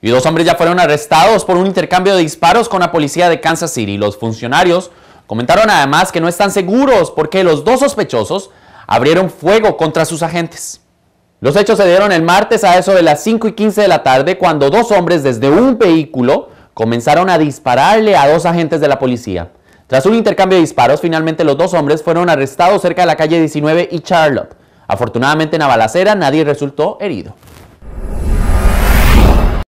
Y dos hombres ya fueron arrestados por un intercambio de disparos con la policía de Kansas City. Los funcionarios comentaron además que no están seguros porque los dos sospechosos abrieron fuego contra sus agentes. Los hechos se dieron el martes a eso de las 5 y 15 de la tarde cuando dos hombres desde un vehículo comenzaron a dispararle a dos agentes de la policía. Tras un intercambio de disparos, finalmente los dos hombres fueron arrestados cerca de la calle 19 y Charlotte. Afortunadamente en la balacera nadie resultó herido.